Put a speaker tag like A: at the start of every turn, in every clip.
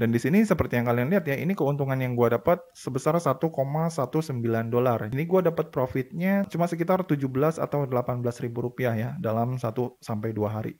A: Dan di sini seperti yang kalian lihat ya, ini keuntungan yang gue dapat sebesar 1,19 dolar. Ini gue dapat profitnya cuma sekitar 17 atau 18 ribu rupiah ya dalam 1 sampai 2 hari.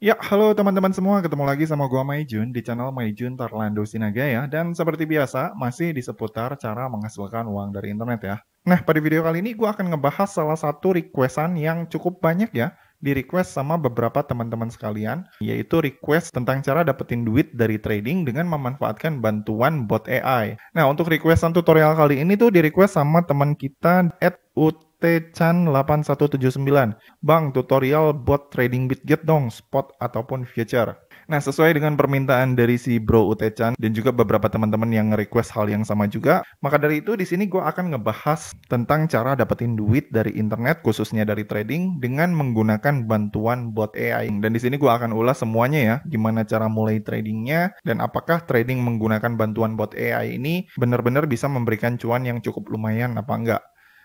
A: Ya, halo teman-teman semua, ketemu lagi sama gua Jun di channel Jun Tarlando Sinaga ya. Dan seperti biasa, masih di seputar cara menghasilkan uang dari internet ya. Nah, pada video kali ini gua akan ngebahas salah satu requestan yang cukup banyak ya di request sama beberapa teman-teman sekalian yaitu request tentang cara dapetin duit dari trading dengan memanfaatkan bantuan bot AI. Nah, untuk requestan tutorial kali ini tuh di request sama teman kita utchan8179. Bang, tutorial bot trading Bitget dong, spot ataupun future. Nah, sesuai dengan permintaan dari si Bro Utechan dan juga beberapa teman-teman yang request hal yang sama juga, maka dari itu di sini gue akan ngebahas tentang cara dapetin duit dari internet khususnya dari trading dengan menggunakan bantuan bot AI. Dan di sini gue akan ulas semuanya ya, gimana cara mulai tradingnya dan apakah trading menggunakan bantuan bot AI ini benar-benar bisa memberikan cuan yang cukup lumayan apa enggak.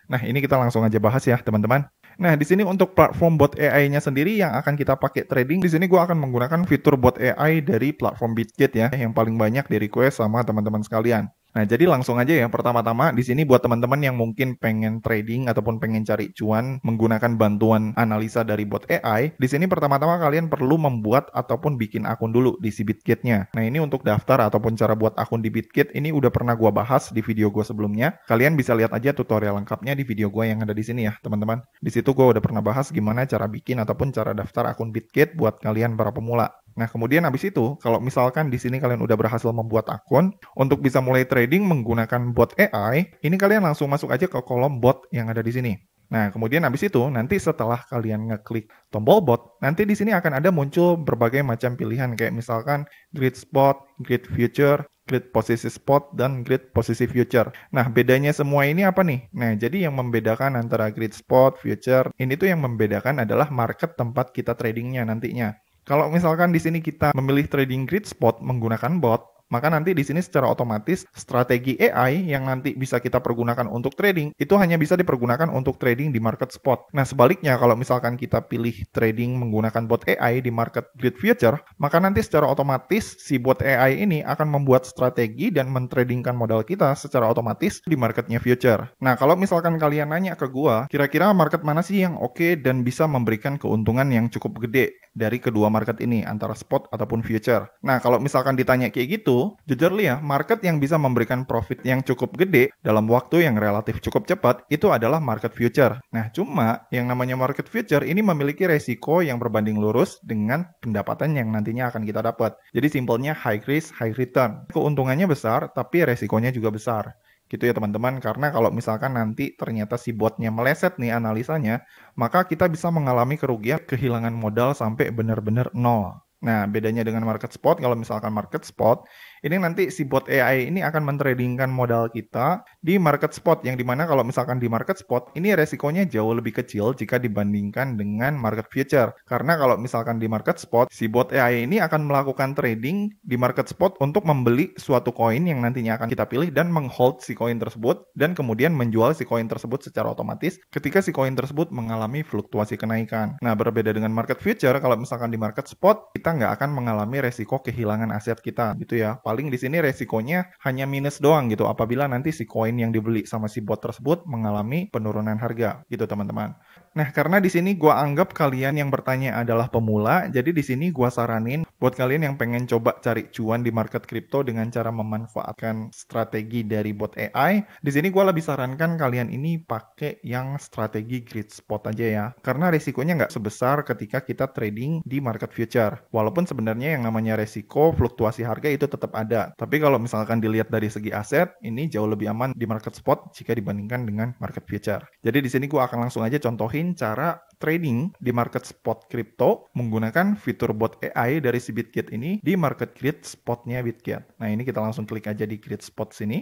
A: Nah, ini kita langsung aja bahas ya, teman-teman. Nah, di sini untuk platform bot AI-nya sendiri yang akan kita pakai trading, di sini gue akan menggunakan fitur bot AI dari platform BitGet ya, yang paling banyak di request sama teman-teman sekalian. Nah, jadi langsung aja ya pertama-tama di sini buat teman-teman yang mungkin pengen trading ataupun pengen cari cuan menggunakan bantuan analisa dari bot AI, di sini pertama-tama kalian perlu membuat ataupun bikin akun dulu di si nya Nah, ini untuk daftar ataupun cara buat akun di Bitkit ini udah pernah gua bahas di video gua sebelumnya. Kalian bisa lihat aja tutorial lengkapnya di video gua yang ada di sini ya, teman-teman. Di situ gua udah pernah bahas gimana cara bikin ataupun cara daftar akun Bitkit buat kalian para pemula. Nah, kemudian habis itu, kalau misalkan di sini kalian udah berhasil membuat akun, untuk bisa mulai trading menggunakan bot AI, ini kalian langsung masuk aja ke kolom bot yang ada di sini. Nah, kemudian habis itu, nanti setelah kalian ngeklik tombol bot, nanti di sini akan ada muncul berbagai macam pilihan, kayak misalkan grid spot, grid future, grid posisi spot, dan grid posisi future. Nah, bedanya semua ini apa nih? Nah, jadi yang membedakan antara grid spot, future, ini tuh yang membedakan adalah market tempat kita tradingnya nantinya. Kalau misalkan di sini kita memilih trading grid spot menggunakan bot, maka nanti di sini secara otomatis strategi AI yang nanti bisa kita pergunakan untuk trading itu hanya bisa dipergunakan untuk trading di market spot. Nah, sebaliknya kalau misalkan kita pilih trading menggunakan bot AI di market grid future, maka nanti secara otomatis si bot AI ini akan membuat strategi dan mentradingkan modal kita secara otomatis di marketnya future. Nah, kalau misalkan kalian nanya ke gua, kira-kira market mana sih yang oke okay dan bisa memberikan keuntungan yang cukup gede dari kedua market ini antara spot ataupun future? Nah, kalau misalkan ditanya kayak gitu, jujur ya, market yang bisa memberikan profit yang cukup gede dalam waktu yang relatif cukup cepat itu adalah market future. Nah, cuma yang namanya market future ini memiliki resiko yang berbanding lurus dengan pendapatan yang nantinya akan kita dapat. Jadi simpelnya high risk, high return. Keuntungannya besar, tapi resikonya juga besar gitu ya teman-teman karena kalau misalkan nanti ternyata si botnya meleset nih analisanya maka kita bisa mengalami kerugian kehilangan modal sampai benar-benar nol Nah, bedanya dengan market spot, kalau misalkan market spot ini nanti si bot AI ini akan mentradingkan modal kita di market spot yang dimana kalau misalkan di market spot ini resikonya jauh lebih kecil jika dibandingkan dengan market future karena kalau misalkan di market spot si bot AI ini akan melakukan trading di market spot untuk membeli suatu koin yang nantinya akan kita pilih dan menghold si koin tersebut dan kemudian menjual si koin tersebut secara otomatis ketika si koin tersebut mengalami fluktuasi kenaikan nah berbeda dengan market future kalau misalkan di market spot kita nggak akan mengalami resiko kehilangan aset kita gitu ya paling di sini resikonya hanya minus doang gitu apabila nanti si koin yang dibeli sama si bot tersebut mengalami penurunan harga gitu teman-teman. Nah, karena di sini gua anggap kalian yang bertanya adalah pemula, jadi di sini gua saranin buat kalian yang pengen coba cari cuan di market kripto dengan cara memanfaatkan strategi dari bot AI, di sini gua lebih sarankan kalian ini pakai yang strategi grid spot aja ya. Karena resikonya nggak sebesar ketika kita trading di market future. Walaupun sebenarnya yang namanya resiko fluktuasi harga itu tetap ada. Tapi kalau misalkan dilihat dari segi aset, ini jauh lebih aman di market spot jika dibandingkan dengan market future. Jadi di sini gua akan langsung aja contohin ngajarin cara trading di market spot crypto menggunakan fitur bot AI dari si BitGet ini di market grid spotnya BitGet. Nah ini kita langsung klik aja di grid spot sini.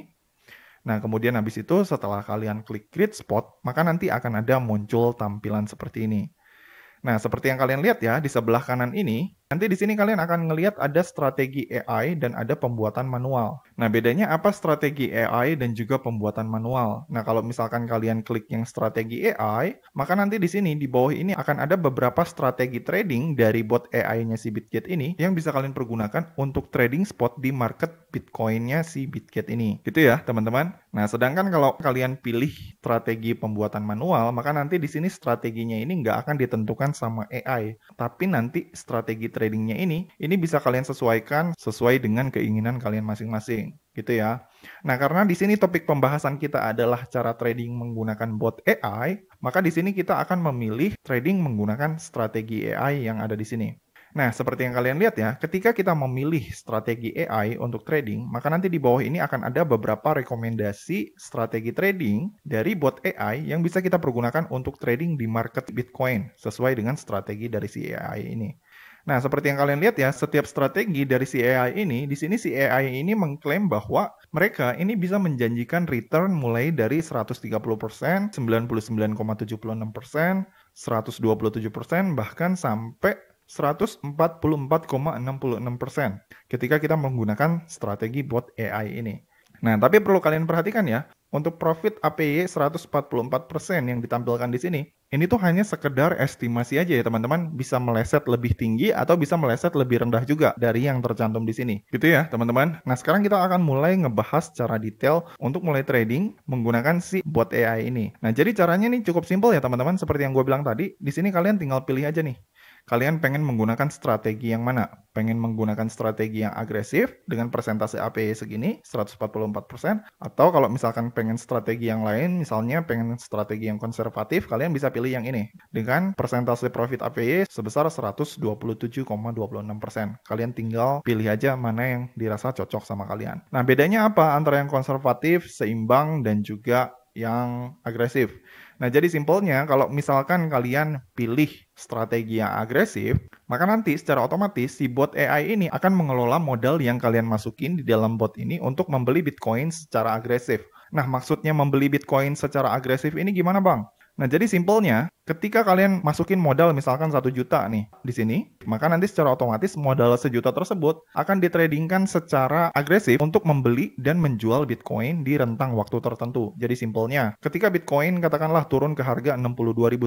A: Nah kemudian habis itu setelah kalian klik grid spot, maka nanti akan ada muncul tampilan seperti ini. Nah seperti yang kalian lihat ya di sebelah kanan ini, Nanti di sini kalian akan ngelihat ada strategi AI dan ada pembuatan manual. Nah, bedanya apa strategi AI dan juga pembuatan manual? Nah, kalau misalkan kalian klik yang strategi AI, maka nanti di sini di bawah ini akan ada beberapa strategi trading dari bot AI-nya si Bitget ini yang bisa kalian pergunakan untuk trading spot di market Bitcoin-nya si Bitget ini. Gitu ya, teman-teman. Nah, sedangkan kalau kalian pilih strategi pembuatan manual, maka nanti di sini strateginya ini nggak akan ditentukan sama AI, tapi nanti strategi tradingnya ini, ini bisa kalian sesuaikan sesuai dengan keinginan kalian masing-masing gitu ya. Nah, karena di sini topik pembahasan kita adalah cara trading menggunakan bot AI, maka di sini kita akan memilih trading menggunakan strategi AI yang ada di sini. Nah, seperti yang kalian lihat ya, ketika kita memilih strategi AI untuk trading, maka nanti di bawah ini akan ada beberapa rekomendasi strategi trading dari bot AI yang bisa kita pergunakan untuk trading di market Bitcoin sesuai dengan strategi dari si AI ini. Nah, seperti yang kalian lihat ya, setiap strategi dari si AI ini, di sini si AI ini mengklaim bahwa mereka ini bisa menjanjikan return mulai dari 130%, 99,76%, 127%, bahkan sampai 144,66% ketika kita menggunakan strategi bot AI ini. Nah, tapi perlu kalian perhatikan ya, untuk profit APY 144% yang ditampilkan di sini, ini tuh hanya sekedar estimasi aja ya teman-teman, bisa meleset lebih tinggi atau bisa meleset lebih rendah juga dari yang tercantum di sini. Gitu ya teman-teman. Nah sekarang kita akan mulai ngebahas cara detail untuk mulai trading menggunakan si bot AI ini. Nah jadi caranya nih cukup simple ya teman-teman, seperti yang gue bilang tadi, di sini kalian tinggal pilih aja nih kalian pengen menggunakan strategi yang mana? Pengen menggunakan strategi yang agresif dengan persentase APY segini, 144%, atau kalau misalkan pengen strategi yang lain, misalnya pengen strategi yang konservatif, kalian bisa pilih yang ini dengan persentase profit APY sebesar 127,26%. Kalian tinggal pilih aja mana yang dirasa cocok sama kalian. Nah, bedanya apa antara yang konservatif, seimbang, dan juga yang agresif? Nah, jadi simpelnya kalau misalkan kalian pilih strategi yang agresif, maka nanti secara otomatis si bot AI ini akan mengelola modal yang kalian masukin di dalam bot ini untuk membeli Bitcoin secara agresif. Nah, maksudnya membeli Bitcoin secara agresif ini gimana, Bang? Nah, jadi simpelnya, Ketika kalian masukin modal misalkan satu juta nih di sini, maka nanti secara otomatis modal sejuta tersebut akan ditradingkan secara agresif untuk membeli dan menjual Bitcoin di rentang waktu tertentu. Jadi simpelnya, ketika Bitcoin katakanlah turun ke harga 62.100,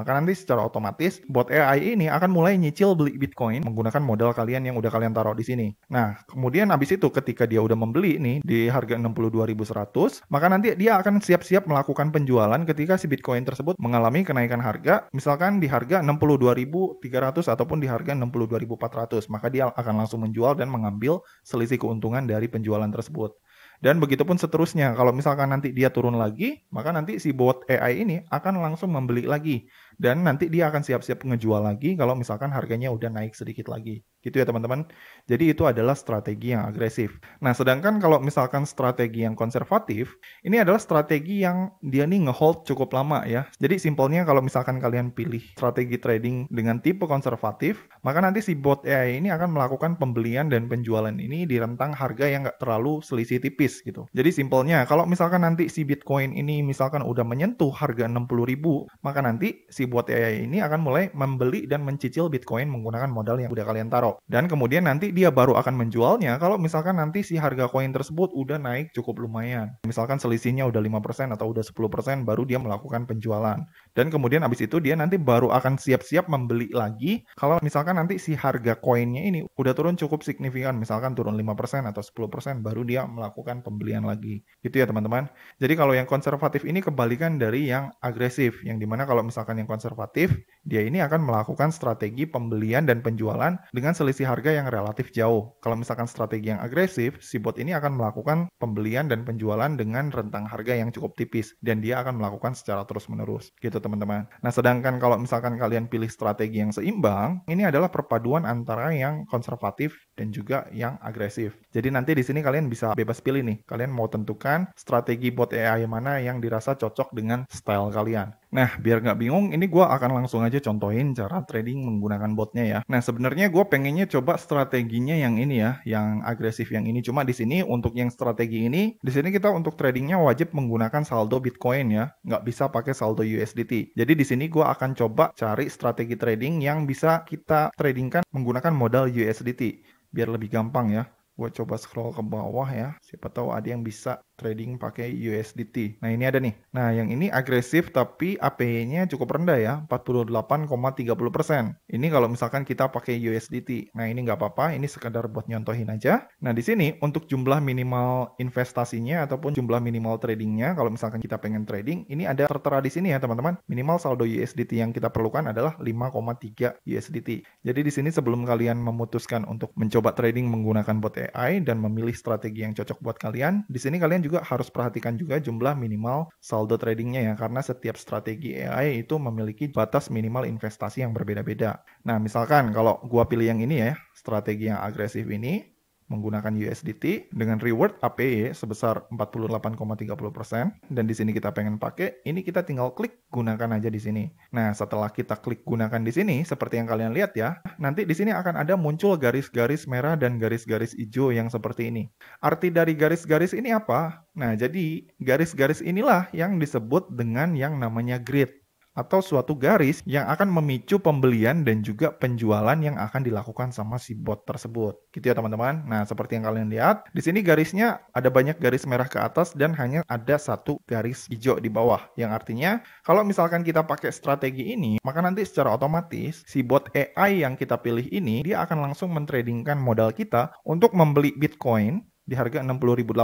A: maka nanti secara otomatis bot AI ini akan mulai nyicil beli Bitcoin menggunakan modal kalian yang udah kalian taruh di sini. Nah, kemudian abis itu ketika dia udah membeli nih di harga 62.100, maka nanti dia akan siap-siap melakukan penjualan ketika si Bitcoin tersebut mengalami kenaikan menaikkan harga, misalkan di harga 62.300 ataupun di harga 62.400, maka dia akan langsung menjual dan mengambil selisih keuntungan dari penjualan tersebut. Dan begitu pun seterusnya, kalau misalkan nanti dia turun lagi, maka nanti si bot AI ini akan langsung membeli lagi dan nanti dia akan siap-siap ngejual lagi kalau misalkan harganya udah naik sedikit lagi. Gitu ya teman-teman. Jadi itu adalah strategi yang agresif. Nah, sedangkan kalau misalkan strategi yang konservatif, ini adalah strategi yang dia nih ngehold cukup lama ya. Jadi simpelnya kalau misalkan kalian pilih strategi trading dengan tipe konservatif, maka nanti si bot AI ini akan melakukan pembelian dan penjualan ini di rentang harga yang nggak terlalu selisih tipis gitu. Jadi simpelnya, kalau misalkan nanti si Bitcoin ini misalkan udah menyentuh harga 60 ribu, maka nanti si bot AI ini akan mulai membeli dan mencicil Bitcoin menggunakan modal yang udah kalian taruh. Dan kemudian nanti dia baru akan menjualnya kalau misalkan nanti si harga koin tersebut udah naik cukup lumayan. Misalkan selisihnya udah 5% atau udah 10% baru dia melakukan penjualan. Dan kemudian abis itu dia nanti baru akan siap-siap membeli lagi kalau misalkan misalkan nanti si harga koinnya ini udah turun cukup signifikan, misalkan turun 5% atau 10%, baru dia melakukan pembelian lagi. Gitu ya teman-teman. Jadi kalau yang konservatif ini kebalikan dari yang agresif, yang dimana kalau misalkan yang konservatif, dia ini akan melakukan strategi pembelian dan penjualan dengan selisih harga yang relatif jauh. Kalau misalkan strategi yang agresif, si bot ini akan melakukan pembelian dan penjualan dengan rentang harga yang cukup tipis dan dia akan melakukan secara terus-menerus. Gitu teman-teman. Nah, sedangkan kalau misalkan kalian pilih strategi yang seimbang, ini adalah perpaduan antara yang konservatif dan juga yang agresif. Jadi nanti di sini kalian bisa bebas pilih nih. Kalian mau tentukan strategi bot AI mana yang dirasa cocok dengan style kalian. Nah, biar nggak bingung, ini gue akan langsung aja contohin cara trading menggunakan botnya ya. Nah, sebenarnya gue pengennya coba strateginya yang ini ya, yang agresif yang ini. Cuma di sini untuk yang strategi ini, di sini kita untuk tradingnya wajib menggunakan saldo Bitcoin ya, nggak bisa pakai saldo USDT. Jadi di sini gue akan coba cari strategi trading yang bisa kita tradingkan menggunakan modal USDT, biar lebih gampang ya. Gue coba scroll ke bawah ya, siapa tahu ada yang bisa trading pakai USDT. Nah, ini ada nih. Nah, yang ini agresif tapi APY-nya cukup rendah ya, 48,30%. Ini kalau misalkan kita pakai USDT. Nah, ini nggak apa-apa, ini sekedar buat nyontohin aja. Nah, di sini untuk jumlah minimal investasinya ataupun jumlah minimal tradingnya, kalau misalkan kita pengen trading, ini ada tertera di sini ya, teman-teman. Minimal saldo USDT yang kita perlukan adalah 5,3 USDT. Jadi di sini sebelum kalian memutuskan untuk mencoba trading menggunakan bot AI dan memilih strategi yang cocok buat kalian, di sini kalian juga harus perhatikan juga jumlah minimal saldo tradingnya ya, karena setiap strategi AI itu memiliki batas minimal investasi yang berbeda-beda. Nah, misalkan kalau gua pilih yang ini ya, strategi yang agresif ini, menggunakan USDT dengan reward APY sebesar 48,30% dan di sini kita pengen pakai, ini kita tinggal klik gunakan aja di sini. Nah, setelah kita klik gunakan di sini seperti yang kalian lihat ya, nanti di sini akan ada muncul garis-garis merah dan garis-garis hijau yang seperti ini. Arti dari garis-garis ini apa? Nah, jadi garis-garis inilah yang disebut dengan yang namanya grid atau suatu garis yang akan memicu pembelian dan juga penjualan yang akan dilakukan sama si bot tersebut. Gitu ya teman-teman. Nah, seperti yang kalian lihat, di sini garisnya ada banyak garis merah ke atas dan hanya ada satu garis hijau di bawah. Yang artinya, kalau misalkan kita pakai strategi ini, maka nanti secara otomatis si bot AI yang kita pilih ini, dia akan langsung mentradingkan modal kita untuk membeli Bitcoin di harga 60.800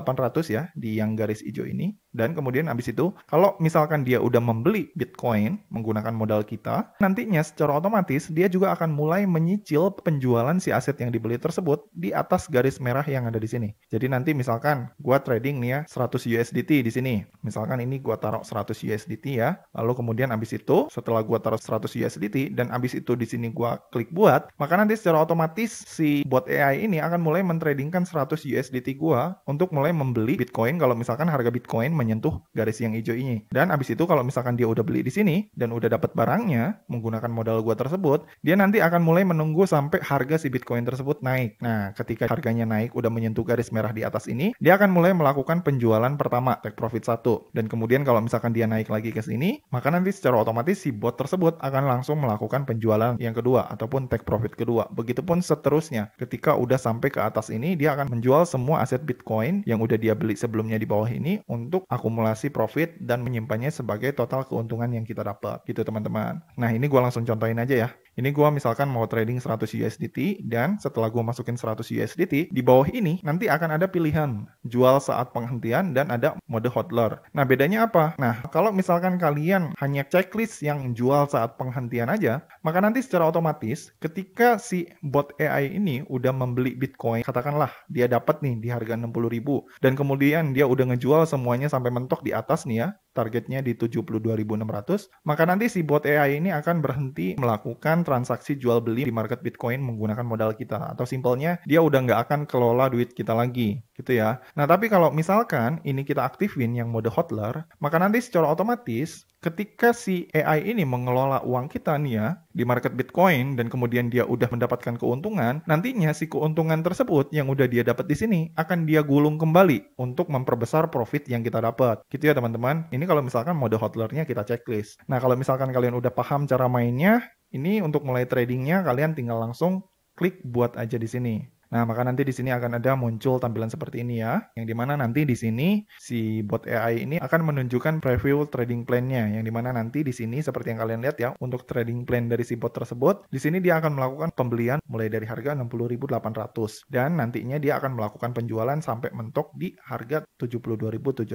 A: ya di yang garis hijau ini dan kemudian habis itu, kalau misalkan dia udah membeli Bitcoin menggunakan modal kita, nantinya secara otomatis dia juga akan mulai menyicil penjualan si aset yang dibeli tersebut di atas garis merah yang ada di sini. Jadi nanti misalkan gua trading nih ya 100 USDT di sini. Misalkan ini gua taruh 100 USDT ya. Lalu kemudian habis itu setelah gua taruh 100 USDT dan habis itu di sini gua klik buat, maka nanti secara otomatis si bot AI ini akan mulai mentradingkan 100 USDT gua untuk mulai membeli Bitcoin kalau misalkan harga Bitcoin menyentuh garis yang hijau ini. Dan abis itu kalau misalkan dia udah beli di sini dan udah dapat barangnya menggunakan modal gua tersebut, dia nanti akan mulai menunggu sampai harga si Bitcoin tersebut naik. Nah, ketika harganya naik udah menyentuh garis merah di atas ini, dia akan mulai melakukan penjualan pertama take profit satu. Dan kemudian kalau misalkan dia naik lagi ke sini, maka nanti secara otomatis si bot tersebut akan langsung melakukan penjualan yang kedua ataupun take profit kedua. Begitupun seterusnya. Ketika udah sampai ke atas ini, dia akan menjual semua aset Bitcoin yang udah dia beli sebelumnya di bawah ini untuk akumulasi profit dan menyimpannya sebagai total keuntungan yang kita dapat gitu teman-teman. Nah ini gue langsung contohin aja ya. Ini gue misalkan mau trading 100 USDT dan setelah gue masukin 100 USDT, di bawah ini nanti akan ada pilihan jual saat penghentian dan ada mode hodler. Nah bedanya apa? Nah kalau misalkan kalian hanya checklist yang jual saat penghentian aja, maka nanti secara otomatis ketika si bot AI ini udah membeli Bitcoin, katakanlah dia dapat nih di harga 60 ribu dan kemudian dia udah ngejual semuanya sama sampai mentok di atas nih ya targetnya di 72.600, maka nanti si bot AI ini akan berhenti melakukan transaksi jual beli di market Bitcoin menggunakan modal kita. Atau simpelnya, dia udah nggak akan kelola duit kita lagi, gitu ya. Nah, tapi kalau misalkan ini kita aktifin yang mode hodler, maka nanti secara otomatis ketika si AI ini mengelola uang kita nih ya di market Bitcoin dan kemudian dia udah mendapatkan keuntungan, nantinya si keuntungan tersebut yang udah dia dapat di sini akan dia gulung kembali untuk memperbesar profit yang kita dapat. Gitu ya teman-teman. Ini kalau misalkan mode hodlernya kita checklist. Nah, kalau misalkan kalian udah paham cara mainnya, ini untuk mulai tradingnya kalian tinggal langsung klik buat aja di sini. Nah, maka nanti di sini akan ada muncul tampilan seperti ini ya, yang dimana nanti di sini si bot AI ini akan menunjukkan preview trading plan-nya, yang dimana nanti di sini seperti yang kalian lihat ya, untuk trading plan dari si bot tersebut, di sini dia akan melakukan pembelian mulai dari harga 60.800 dan nantinya dia akan melakukan penjualan sampai mentok di harga 72.741.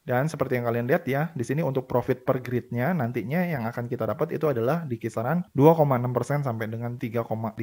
A: Dan seperti yang kalian lihat ya, di sini untuk profit per grid-nya nantinya yang akan kita dapat itu adalah di kisaran 2,6% sampai dengan 3,5%.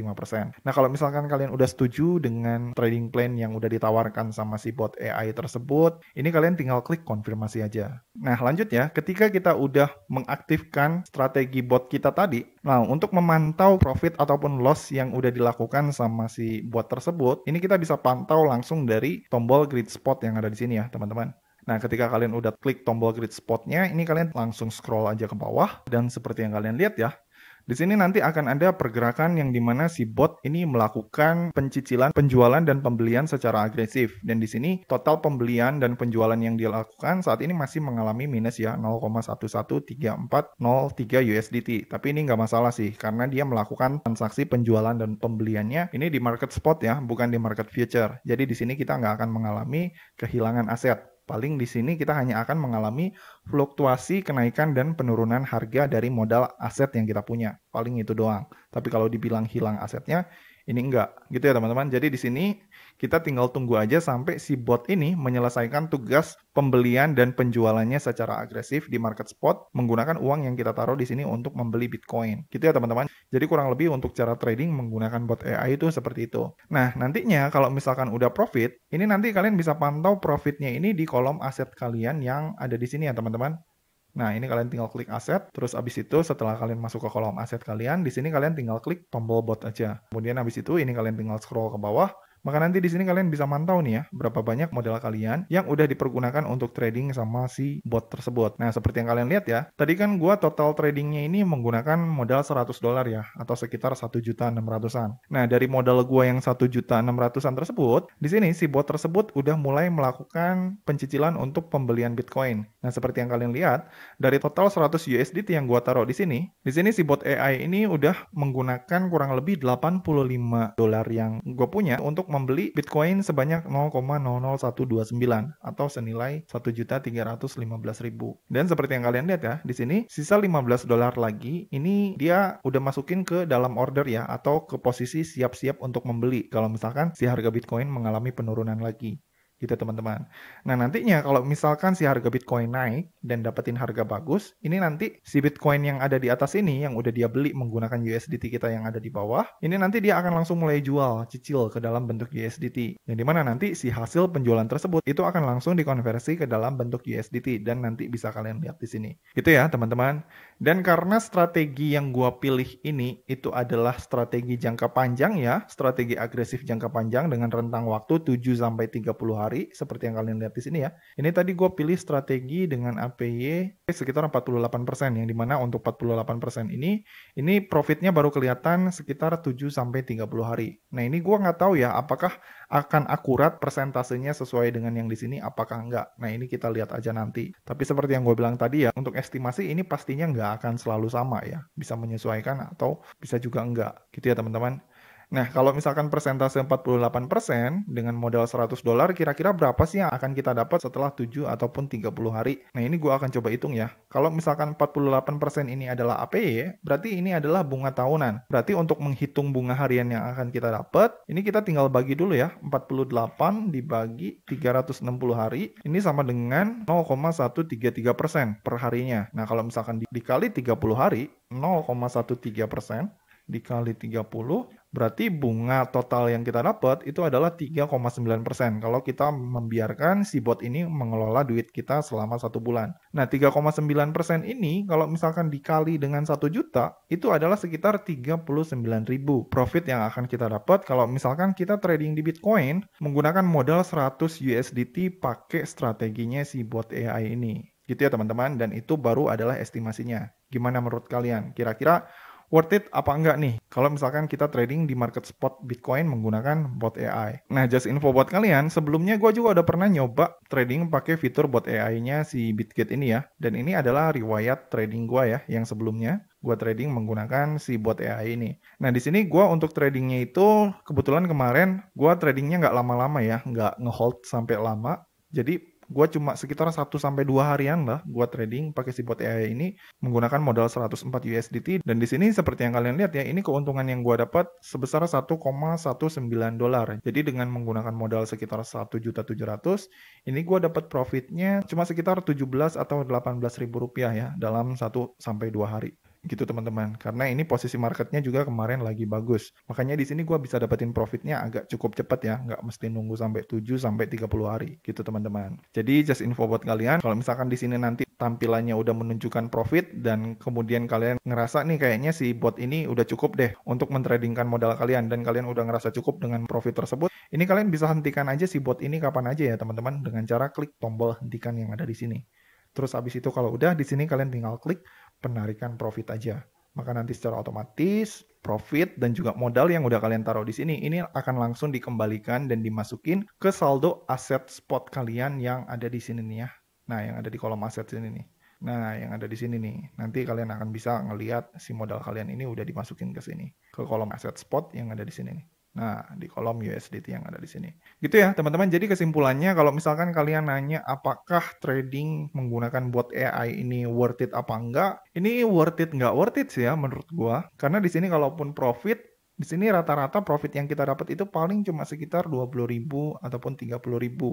A: Nah, kalau misalkan kalian kalian udah setuju dengan trading plan yang udah ditawarkan sama si bot AI tersebut, ini kalian tinggal klik konfirmasi aja. Nah, lanjut ya, ketika kita udah mengaktifkan strategi bot kita tadi, nah untuk memantau profit ataupun loss yang udah dilakukan sama si bot tersebut, ini kita bisa pantau langsung dari tombol grid spot yang ada di sini ya, teman-teman. Nah, ketika kalian udah klik tombol grid spotnya, ini kalian langsung scroll aja ke bawah. Dan seperti yang kalian lihat ya, di sini nanti akan ada pergerakan yang dimana si bot ini melakukan pencicilan, penjualan, dan pembelian secara agresif. Dan di sini total pembelian dan penjualan yang dilakukan saat ini masih mengalami minus ya 0,113403 USDT. Tapi ini nggak masalah sih karena dia melakukan transaksi penjualan dan pembeliannya ini di market spot ya, bukan di market future. Jadi di sini kita nggak akan mengalami kehilangan aset. Paling di sini kita hanya akan mengalami fluktuasi kenaikan dan penurunan harga dari modal aset yang kita punya. Paling itu doang. Tapi kalau dibilang hilang asetnya, ini enggak. Gitu ya teman-teman. Jadi di sini kita tinggal tunggu aja sampai si bot ini menyelesaikan tugas pembelian dan penjualannya secara agresif di market spot menggunakan uang yang kita taruh di sini untuk membeli Bitcoin. Gitu ya teman-teman. Jadi kurang lebih untuk cara trading menggunakan bot AI itu seperti itu. Nah, nantinya kalau misalkan udah profit, ini nanti kalian bisa pantau profitnya ini di kolom aset kalian yang ada di sini ya teman-teman. Nah, ini kalian tinggal klik aset, terus abis itu setelah kalian masuk ke kolom aset kalian, di sini kalian tinggal klik tombol bot aja. Kemudian abis itu ini kalian tinggal scroll ke bawah, maka nanti di sini kalian bisa mantau nih ya berapa banyak modal kalian yang udah dipergunakan untuk trading sama si bot tersebut. Nah, seperti yang kalian lihat ya, tadi kan gua total tradingnya ini menggunakan modal 100 dolar ya atau sekitar juta 600 an Nah, dari modal gua yang juta 600 an tersebut, di sini si bot tersebut udah mulai melakukan pencicilan untuk pembelian Bitcoin. Nah, seperti yang kalian lihat, dari total 100 USDT yang gua taruh di sini, di sini si bot AI ini udah menggunakan kurang lebih 85 dolar yang gue punya untuk membeli Bitcoin sebanyak 0,00129 atau senilai 1.315.000. Dan seperti yang kalian lihat ya, di sini sisa 15 dolar lagi, ini dia udah masukin ke dalam order ya atau ke posisi siap-siap untuk membeli kalau misalkan si harga Bitcoin mengalami penurunan lagi gitu teman-teman. Nah nantinya kalau misalkan si harga Bitcoin naik dan dapetin harga bagus, ini nanti si Bitcoin yang ada di atas ini yang udah dia beli menggunakan USDT kita yang ada di bawah, ini nanti dia akan langsung mulai jual cicil ke dalam bentuk USDT. Yang dimana nanti si hasil penjualan tersebut itu akan langsung dikonversi ke dalam bentuk USDT dan nanti bisa kalian lihat di sini. Gitu ya teman-teman. Dan karena strategi yang gua pilih ini itu adalah strategi jangka panjang ya, strategi agresif jangka panjang dengan rentang waktu 7 sampai 30 hari hari seperti yang kalian lihat di sini ya. Ini tadi gue pilih strategi dengan APY sekitar 48% yang dimana untuk 48% ini ini profitnya baru kelihatan sekitar 7 sampai 30 hari. Nah, ini gue nggak tahu ya apakah akan akurat persentasenya sesuai dengan yang di sini apakah enggak. Nah, ini kita lihat aja nanti. Tapi seperti yang gue bilang tadi ya, untuk estimasi ini pastinya nggak akan selalu sama ya. Bisa menyesuaikan atau bisa juga enggak. Gitu ya, teman-teman. Nah, kalau misalkan persentase 48% dengan modal 100 dolar, kira-kira berapa sih yang akan kita dapat setelah 7 ataupun 30 hari? Nah, ini gue akan coba hitung ya. Kalau misalkan 48% ini adalah APY, berarti ini adalah bunga tahunan. Berarti untuk menghitung bunga harian yang akan kita dapat, ini kita tinggal bagi dulu ya. 48 dibagi 360 hari, ini sama dengan 0,133% per harinya. Nah, kalau misalkan di dikali 30 hari, 0,13% dikali 30 Berarti bunga total yang kita dapat itu adalah 3,9% kalau kita membiarkan si bot ini mengelola duit kita selama satu bulan. Nah 3,9% ini kalau misalkan dikali dengan satu juta itu adalah sekitar 39 ribu profit yang akan kita dapat kalau misalkan kita trading di Bitcoin menggunakan modal 100 USDT pakai strateginya si bot AI ini. Gitu ya teman-teman dan itu baru adalah estimasinya. Gimana menurut kalian? Kira-kira worth it apa enggak nih kalau misalkan kita trading di market spot Bitcoin menggunakan bot AI. Nah, just info buat kalian, sebelumnya gue juga udah pernah nyoba trading pakai fitur bot AI-nya si Bitget ini ya. Dan ini adalah riwayat trading gue ya yang sebelumnya gue trading menggunakan si bot AI ini. Nah di sini gue untuk tradingnya itu kebetulan kemarin gue tradingnya nggak lama-lama ya, nggak ngehold sampai lama. Jadi gue cuma sekitar 1 sampai dua harian lah gue trading pakai si bot AI ini menggunakan modal 104 USDT dan di sini seperti yang kalian lihat ya ini keuntungan yang gue dapat sebesar 1,19 dolar. Jadi dengan menggunakan modal sekitar 1.700 ini gue dapat profitnya cuma sekitar 17 atau 18 ribu rupiah ya dalam 1 sampai dua hari gitu teman-teman karena ini posisi marketnya juga kemarin lagi bagus makanya di sini gue bisa dapetin profitnya agak cukup cepat ya nggak mesti nunggu sampai 7 sampai 30 hari gitu teman-teman jadi just info buat kalian kalau misalkan di sini nanti tampilannya udah menunjukkan profit dan kemudian kalian ngerasa nih kayaknya si bot ini udah cukup deh untuk mentradingkan modal kalian dan kalian udah ngerasa cukup dengan profit tersebut ini kalian bisa hentikan aja si bot ini kapan aja ya teman-teman dengan cara klik tombol hentikan yang ada di sini Terus habis itu kalau udah di sini kalian tinggal klik penarikan profit aja. Maka nanti secara otomatis profit dan juga modal yang udah kalian taruh di sini ini akan langsung dikembalikan dan dimasukin ke saldo aset spot kalian yang ada di sini nih ya. Nah, yang ada di kolom aset sini nih. Nah, yang ada di sini nih, nanti kalian akan bisa ngelihat si modal kalian ini udah dimasukin ke sini, ke kolom aset spot yang ada di sini nih. Nah, di kolom USDT yang ada di sini. Gitu ya, teman-teman. Jadi kesimpulannya kalau misalkan kalian nanya apakah trading menggunakan bot AI ini worth it apa enggak? Ini worth it nggak worth it sih ya menurut gua. Karena di sini kalaupun profit di sini rata-rata profit yang kita dapat itu paling cuma sekitar 20.000 ataupun 30.000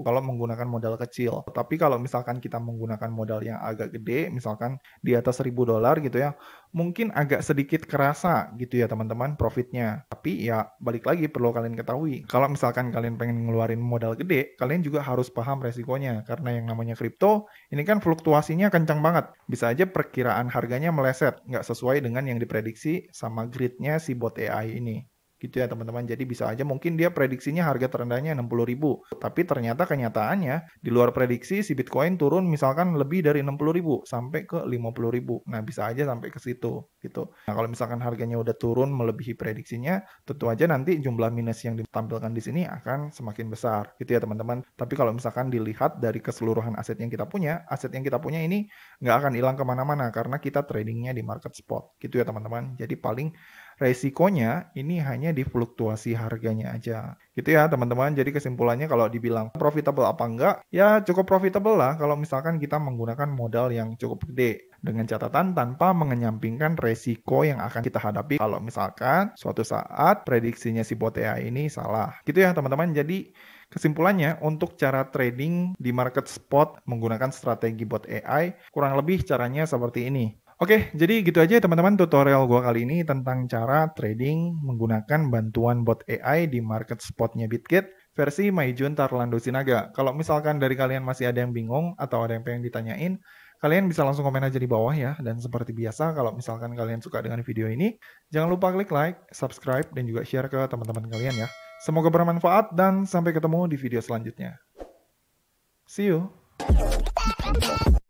A: kalau menggunakan modal kecil. Tapi kalau misalkan kita menggunakan modal yang agak gede, misalkan di atas 1.000 dolar gitu ya, mungkin agak sedikit kerasa gitu ya teman-teman profitnya. Tapi ya balik lagi perlu kalian ketahui. Kalau misalkan kalian pengen ngeluarin modal gede, kalian juga harus paham resikonya. Karena yang namanya kripto, ini kan fluktuasinya kencang banget. Bisa aja perkiraan harganya meleset, nggak sesuai dengan yang diprediksi sama gridnya si bot AI ini gitu ya teman-teman. Jadi bisa aja mungkin dia prediksinya harga terendahnya 60 ribu. Tapi ternyata kenyataannya di luar prediksi si Bitcoin turun misalkan lebih dari 60 ribu sampai ke 50 ribu. Nah bisa aja sampai ke situ gitu. Nah kalau misalkan harganya udah turun melebihi prediksinya, tentu aja nanti jumlah minus yang ditampilkan di sini akan semakin besar gitu ya teman-teman. Tapi kalau misalkan dilihat dari keseluruhan aset yang kita punya, aset yang kita punya ini nggak akan hilang kemana-mana karena kita tradingnya di market spot gitu ya teman-teman. Jadi paling resikonya ini hanya di fluktuasi harganya aja. Gitu ya teman-teman, jadi kesimpulannya kalau dibilang profitable apa enggak, ya cukup profitable lah kalau misalkan kita menggunakan modal yang cukup gede. Dengan catatan tanpa mengenyampingkan resiko yang akan kita hadapi kalau misalkan suatu saat prediksinya si Botea ini salah. Gitu ya teman-teman, jadi Kesimpulannya, untuk cara trading di market spot menggunakan strategi bot AI, kurang lebih caranya seperti ini. Oke, jadi gitu aja teman-teman tutorial gua kali ini tentang cara trading menggunakan bantuan bot AI di market spotnya Bitget versi Maijun Tarlando Sinaga. Kalau misalkan dari kalian masih ada yang bingung atau ada yang pengen ditanyain, kalian bisa langsung komen aja di bawah ya. Dan seperti biasa, kalau misalkan kalian suka dengan video ini, jangan lupa klik like, subscribe, dan juga share ke teman-teman kalian ya. Semoga bermanfaat dan sampai ketemu di video selanjutnya. See you!